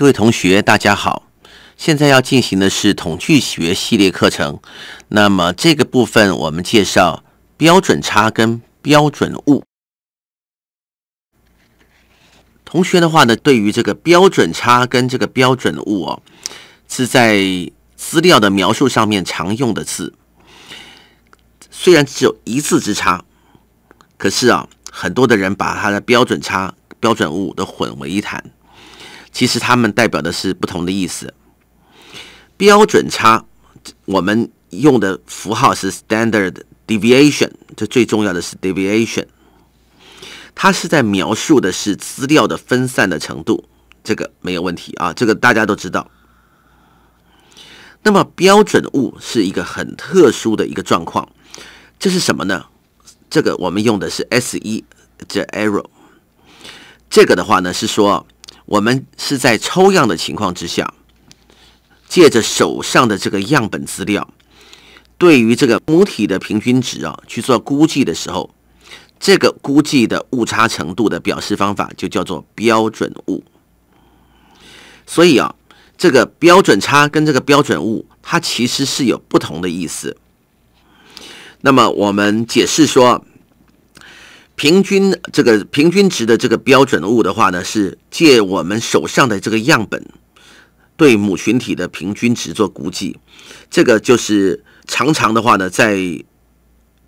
各位同学，大家好！现在要进行的是统计学系列课程。那么这个部分，我们介绍标准差跟标准误。同学的话呢，对于这个标准差跟这个标准误哦，是在资料的描述上面常用的字。虽然只有一字之差，可是啊，很多的人把它的标准差、标准误都混为一谈。其实它们代表的是不同的意思。标准差，我们用的符号是 standard deviation，这最重要的是 deviation，它是在描述的是资料的分散的程度，这个没有问题啊，这个大家都知道。那么标准物是一个很特殊的一个状况，这是什么呢？这个我们用的是 SE the error，这个的话呢是说。我们是在抽样的情况之下，借着手上的这个样本资料，对于这个母体的平均值啊去做估计的时候，这个估计的误差程度的表示方法就叫做标准误。所以啊，这个标准差跟这个标准误，它其实是有不同的意思。那么我们解释说。平均这个平均值的这个标准物的话呢，是借我们手上的这个样本对母群体的平均值做估计，这个就是常常的话呢，在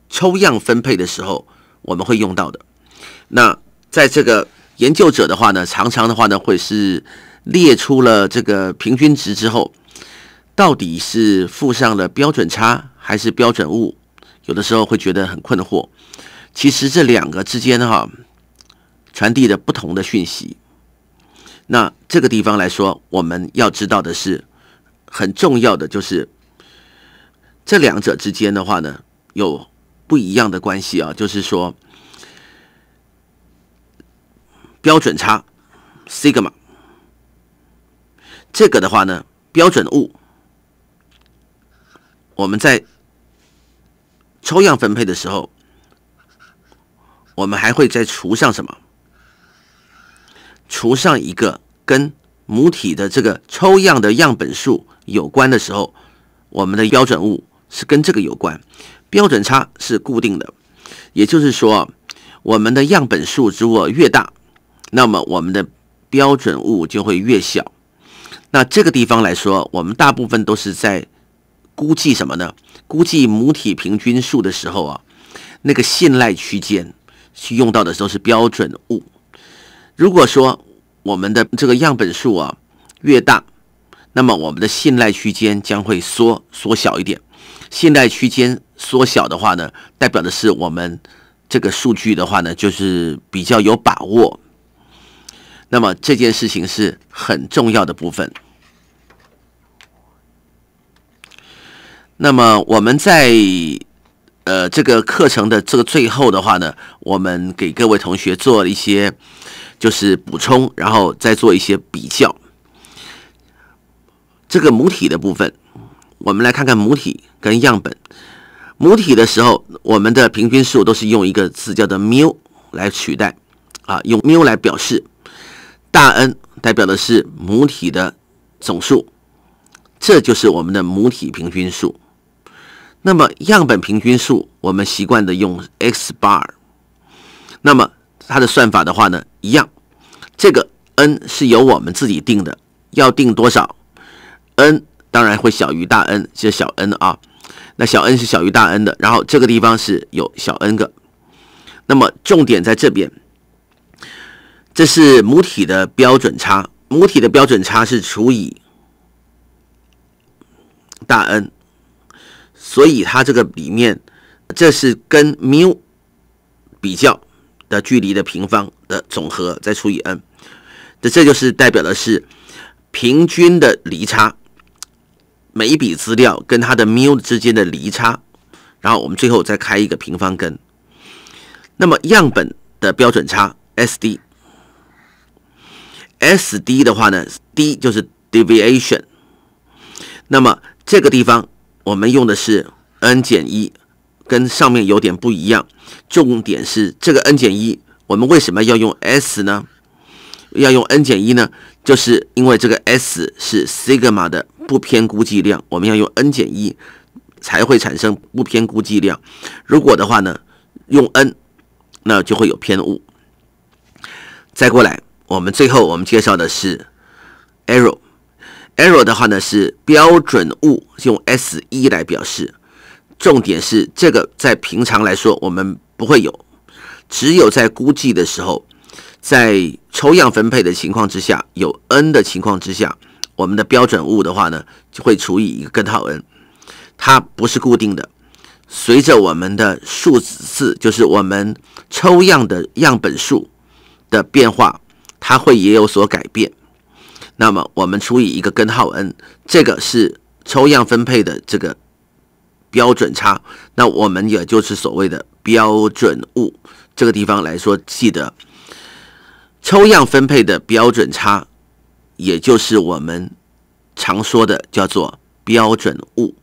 抽样分配的时候我们会用到的。那在这个研究者的话呢，常常的话呢会是列出了这个平均值之后，到底是附上了标准差还是标准物，有的时候会觉得很困惑。其实这两个之间哈传递的不同的讯息。那这个地方来说，我们要知道的是很重要的，就是这两者之间的话呢，有不一样的关系啊。就是说，标准差 sigma 这个的话呢，标准物我们在抽样分配的时候。我们还会再除上什么？除上一个跟母体的这个抽样的样本数有关的时候，我们的标准物是跟这个有关，标准差是固定的。也就是说，我们的样本数如果越大，那么我们的标准物就会越小。那这个地方来说，我们大部分都是在估计什么呢？估计母体平均数的时候啊，那个信赖区间。去用到的都是标准物。如果说我们的这个样本数啊越大，那么我们的信赖区间将会缩缩小一点。信赖区间缩小的话呢，代表的是我们这个数据的话呢，就是比较有把握。那么这件事情是很重要的部分。那么我们在。呃，这个课程的这个最后的话呢，我们给各位同学做了一些就是补充，然后再做一些比较。这个母体的部分，我们来看看母体跟样本。母体的时候，我们的平均数都是用一个字叫做缪来取代啊，用缪来表示。大 N 代表的是母体的总数，这就是我们的母体平均数。那么样本平均数，我们习惯的用 x bar。那么它的算法的话呢，一样。这个 n 是由我们自己定的，要定多少？n 当然会小于大 n，是小 n 啊。那小 n 是小于大 n 的。然后这个地方是有小 n 个。那么重点在这边，这是母体的标准差，母体的标准差是除以大 n。所以它这个里面，这是跟 mu 比较的距离的平方的总和，再除以 n，这这就是代表的是平均的离差，每一笔资料跟它的 mu 之间的离差，然后我们最后再开一个平方根。那么样本的标准差 SD，SD 的话呢，D 就是 deviation，那么这个地方。我们用的是 n 减一，跟上面有点不一样。重点是这个 n 减一，我们为什么要用 s 呢？要用 n 减一呢？就是因为这个 s 是 sigma 的不偏估计量，我们要用 n 减一才会产生不偏估计量。如果的话呢，用 n 那就会有偏误。再过来，我们最后我们介绍的是 error。error 的话呢是标准物，用 s 一来表示。重点是这个，在平常来说我们不会有，只有在估计的时候，在抽样分配的情况之下，有 n 的情况之下，我们的标准物的话呢，就会除以一个根号 n，它不是固定的，随着我们的数字，就是我们抽样的样本数的变化，它会也有所改变。那么我们除以一个根号 n，这个是抽样分配的这个标准差。那我们也就是所谓的标准物。这个地方来说，记得抽样分配的标准差，也就是我们常说的叫做标准物。